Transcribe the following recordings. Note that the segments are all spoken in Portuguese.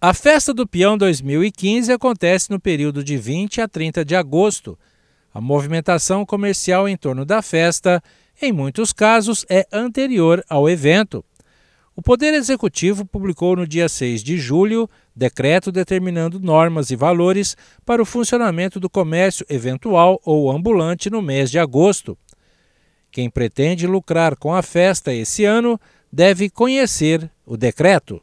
A Festa do Peão 2015 acontece no período de 20 a 30 de agosto. A movimentação comercial em torno da festa, em muitos casos, é anterior ao evento. O Poder Executivo publicou no dia 6 de julho decreto determinando normas e valores para o funcionamento do comércio eventual ou ambulante no mês de agosto. Quem pretende lucrar com a festa esse ano deve conhecer o decreto.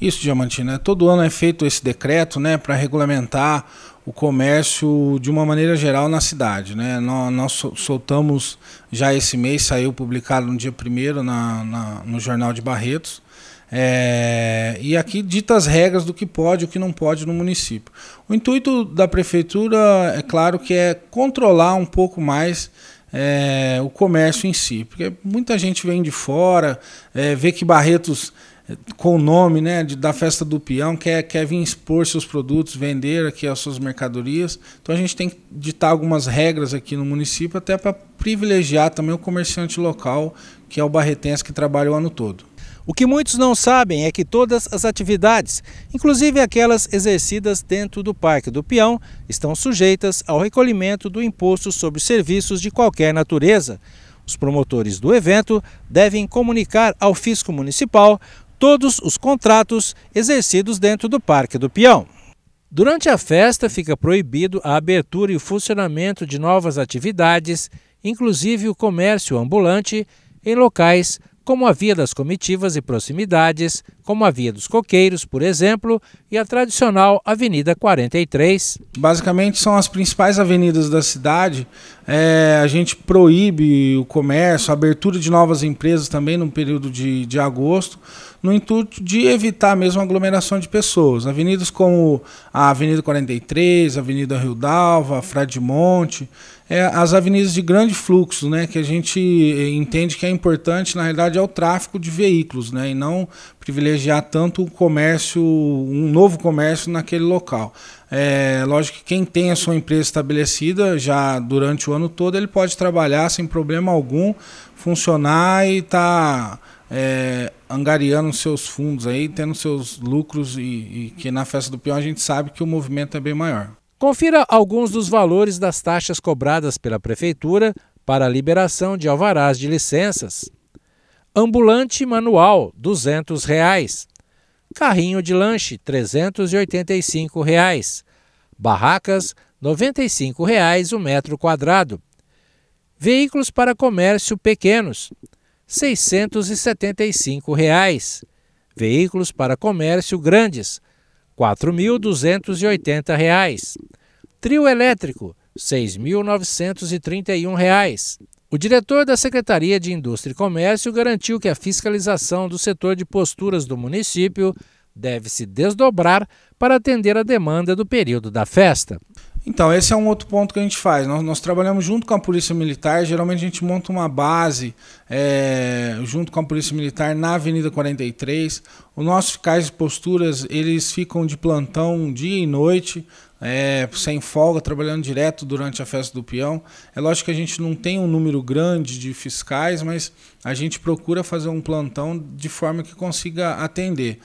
Isso, Diamantina. Né? Todo ano é feito esse decreto né, para regulamentar o comércio de uma maneira geral na cidade. Né? Nós, nós soltamos já esse mês, saiu publicado no dia 1 na, na, no Jornal de Barretos. É, e aqui ditas regras do que pode e o que não pode no município. O intuito da prefeitura, é claro, que é controlar um pouco mais é, o comércio em si, porque muita gente vem de fora, é, vê que Barretos com o nome né, de, da festa do peão, quer, quer vir expor seus produtos, vender aqui as suas mercadorias. Então a gente tem que ditar algumas regras aqui no município, até para privilegiar também o comerciante local, que é o barretense que trabalha o ano todo. O que muitos não sabem é que todas as atividades, inclusive aquelas exercidas dentro do Parque do Peão, estão sujeitas ao recolhimento do imposto sobre serviços de qualquer natureza. Os promotores do evento devem comunicar ao Fisco Municipal todos os contratos exercidos dentro do Parque do Peão. Durante a festa, fica proibido a abertura e o funcionamento de novas atividades, inclusive o comércio ambulante, em locais como a Via das Comitivas e proximidades, como a Via dos Coqueiros, por exemplo, e a tradicional Avenida 43. Basicamente são as principais avenidas da cidade. É, a gente proíbe o comércio, a abertura de novas empresas também no período de, de agosto, no intuito de evitar mesmo a aglomeração de pessoas. Avenidas como a Avenida 43, a Avenida Rio Dalva, Frade Monte, é, as avenidas de grande fluxo, né, que a gente eh, entende que é importante, na realidade, é o tráfego de veículos, né, e não privilegiar privilegiar tanto o comércio, um novo comércio naquele local. É, lógico que quem tem a sua empresa estabelecida já durante o ano todo, ele pode trabalhar sem problema algum, funcionar e estar tá, é, angariando seus fundos aí, tendo seus lucros e, e que na festa do peão a gente sabe que o movimento é bem maior. Confira alguns dos valores das taxas cobradas pela prefeitura para a liberação de alvarás de licenças. Ambulante manual, R$ reais. Carrinho de lanche, R$ reais. Barracas, R$ reais o metro quadrado. Veículos para comércio pequenos, R$ 675,00. Veículos para comércio grandes, R$ 4.280,00. Trio elétrico, R$ 6.931,00. O diretor da Secretaria de Indústria e Comércio garantiu que a fiscalização do setor de posturas do município deve se desdobrar para atender a demanda do período da festa. Então, esse é um outro ponto que a gente faz. Nós, nós trabalhamos junto com a Polícia Militar, geralmente a gente monta uma base é, junto com a Polícia Militar na Avenida 43. Os nossos fiscais de posturas, eles ficam de plantão dia e noite, é, sem folga, trabalhando direto durante a festa do peão. É lógico que a gente não tem um número grande de fiscais, mas a gente procura fazer um plantão de forma que consiga atender.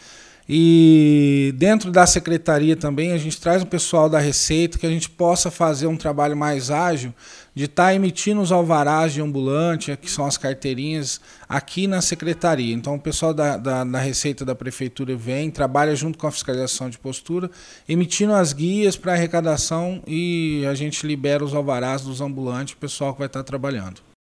E dentro da secretaria também a gente traz o pessoal da Receita que a gente possa fazer um trabalho mais ágil de estar tá emitindo os alvarás de ambulante, que são as carteirinhas, aqui na secretaria. Então o pessoal da, da, da Receita da Prefeitura vem, trabalha junto com a fiscalização de postura, emitindo as guias para arrecadação e a gente libera os alvarás dos ambulantes, o pessoal que vai estar tá trabalhando.